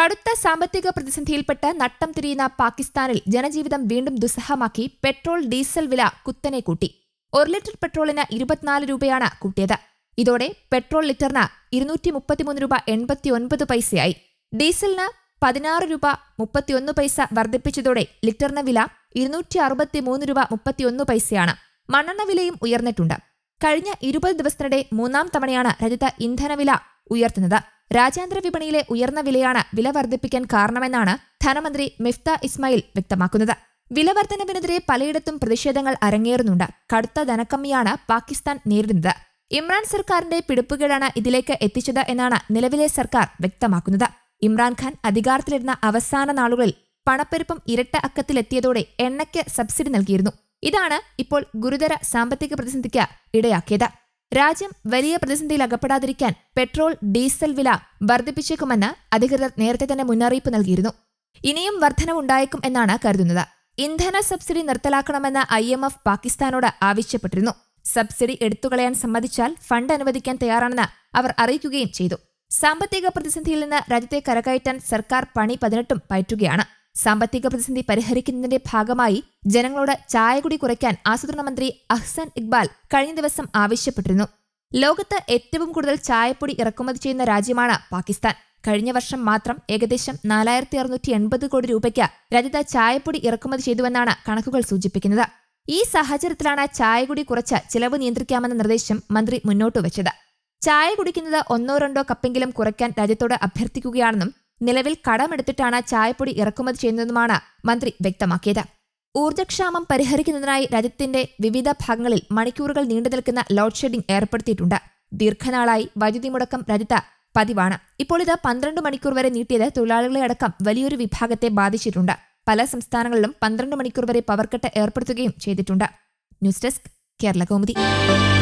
കടുത്ത സാമ്പത്തിക പ്രതിസന്ധിയിൽപ്പെട്ട് നട്ടം തിരിയുന്ന പാകിസ്ഥാനിൽ ജനജീവിതം വീണ്ടും ദുസ്സഹമാക്കി പെട്രോൾ ഡീസൽ വില കുത്തനെ കൂട്ടി ഒരു ലിറ്റർ പെട്രോളിന് ഇരുപത്തിനാല് രൂപയാണ് കൂട്ടിയത് ഇതോടെ പെട്രോൾ ലിറ്ററിന് ഇരുന്നൂറ്റി മുപ്പത്തിമൂന്ന് രൂപ എൺപത്തിയൊൻപത് പൈസയായി ഡീസലിന് പതിനാറ് രൂപ മുപ്പത്തിയൊന്ന് പൈസ വർദ്ധിപ്പിച്ചതോടെ ലിറ്ററിന് വില ഇരുന്നൂറ്റി അറുപത്തിമൂന്ന് രൂപ മുപ്പത്തിയൊന്ന് പൈസയാണ് മണ്ണെണ്ണ വിലയും ഉയർന്നിട്ടുണ്ട് കഴിഞ്ഞ ഇരുപത് ദിവസത്തിനിടെ മൂന്നാം തവണയാണ് രാജ്യത്ത് ഇന്ധനവില ഉയർത്തുന്നത് രാജ്യാന്തര വിപണിയിലെ ഉയർന്ന വിലയാണ് വില വർദ്ധിപ്പിക്കാൻ കാരണമെന്നാണ് ധനമന്ത്രി മിഫ്ത ഇസ്മായിൽ വ്യക്തമാക്കുന്നത് വില വർധനവിനെതിരെ പലയിടത്തും പ്രതിഷേധങ്ങൾ അരങ്ങേറുന്നുണ്ട് കടുത്ത ധനക്കമ്മിയാണ് പാകിസ്ഥാൻ നേരിടുന്നത് ഇമ്രാൻ സർക്കാരിന്റെ പിടിപ്പുകേടാണ് ഇതിലേക്ക് എത്തിച്ചത് എന്നാണ് നിലവിലെ സർക്കാർ വ്യക്തമാക്കുന്നത് ഇമ്രാൻഖാൻ അധികാരത്തിലിരുന്ന അവസാന നാളുകളിൽ പണപ്പെരുപ്പം ഇരട്ട അക്കത്തിലെത്തിയതോടെ എണ്ണയ്ക്ക് സബ്സിഡി നൽകിയിരുന്നു ഇതാണ് ഇപ്പോൾ ഗുരുതര സാമ്പത്തിക പ്രതിസന്ധിക്ക് ഇടയാക്കിയത് രാജ്യം വലിയ പ്രതിസന്ധിയിൽ അകപ്പെടാതിരിക്കാൻ പെട്രോൾ ഡീസൽ വില വർദ്ധിപ്പിച്ചേക്കുമെന്ന് അധികൃതർ നേരത്തെ തന്നെ മുന്നറിയിപ്പ് നൽകിയിരുന്നു ഇനിയും വർധനവുണ്ടായേക്കും എന്നാണ് കരുതുന്നത് ഇന്ധന സബ്സിഡി നിർത്തലാക്കണമെന്ന് ഐ എം എഫ് പാകിസ്ഥാനോട് ആവശ്യപ്പെട്ടിരുന്നു സബ്സിഡി എടുത്തുകളയാൻ സമ്മതിച്ചാൽ ഫണ്ട് അനുവദിക്കാൻ തയ്യാറാണെന്ന് അവർ അറിയിക്കുകയും ചെയ്തു സാമ്പത്തിക പ്രതിസന്ധിയിൽ നിന്ന് രാജ്യത്തെ കരകയറ്റാൻ സർക്കാർ പണി പതിനെട്ടും പയറ്റുകയാണ് സാമ്പത്തിക പ്രതിസന്ധി പരിഹരിക്കുന്നതിന്റെ ഭാഗമായി ജനങ്ങളോട് ചായകുടി കുറയ്ക്കാൻ ആസൂത്രണ മന്ത്രി അഹ്സൻ ഇക്ബാൽ കഴിഞ്ഞ ദിവസം ആവശ്യപ്പെട്ടിരുന്നു ലോകത്ത് ഏറ്റവും കൂടുതൽ ചായപ്പൊടി ഇറക്കുമതി ചെയ്യുന്ന രാജ്യമാണ് പാകിസ്ഥാൻ കഴിഞ്ഞ വർഷം മാത്രം ഏകദേശം നാലായിരത്തി അറുന്നൂറ്റി എൺപത് കോടി രൂപയ്ക്ക് രാജ്യത്ത് ചായപ്പൊടി ഇറക്കുമതി ചെയ്തുവെന്നാണ് കണക്കുകൾ സൂചിപ്പിക്കുന്നത് ഈ സാഹചര്യത്തിലാണ് ചായകുടി കുറച്ച് ചിലവ് നിയന്ത്രിക്കാമെന്ന നിർദ്ദേശം മന്ത്രി മുന്നോട്ട് ചായ കുടിക്കുന്നത് ഒന്നോ രണ്ടോ കപ്പെങ്കിലും കുറയ്ക്കാൻ രാജ്യത്തോട് അഭ്യർത്ഥിക്കുകയാണെന്നും നിലവിൽ കടമെടുത്തിട്ടാണ് ചായപ്പൊടി ഇറക്കുമതി ചെയ്യുന്നതെന്നുമാണ് മന്ത്രി വ്യക്തമാക്കിയത് ഊർജ്ജക്ഷാമം പരിഹരിക്കുന്നതിനായി രാജ്യത്തിന്റെ വിവിധ ഭാഗങ്ങളിൽ മണിക്കൂറുകൾ നീണ്ടു നിൽക്കുന്ന ലോഡ് ഷെഡിംഗ് ഏർപ്പെടുത്തിയിട്ടുണ്ട് ദീർഘനാളായി വൈദ്യുതി മുടക്കം രാജ്യത്ത് പതിവാണ് ഇപ്പോൾ ഇത് പന്ത്രണ്ട് മണിക്കൂർ വരെ നീട്ടിയത് തൊഴിലാളികളെ അടക്കം വലിയൊരു വിഭാഗത്തെ ബാധിച്ചിട്ടുണ്ട് പല സംസ്ഥാനങ്ങളിലും പന്ത്രണ്ട് മണിക്കൂർ വരെ പവർക്കട്ട് ഏർപ്പെടുത്തുകയും ചെയ്തിട്ടുണ്ട് ന്യൂസ് ഡെസ്ക് കേരള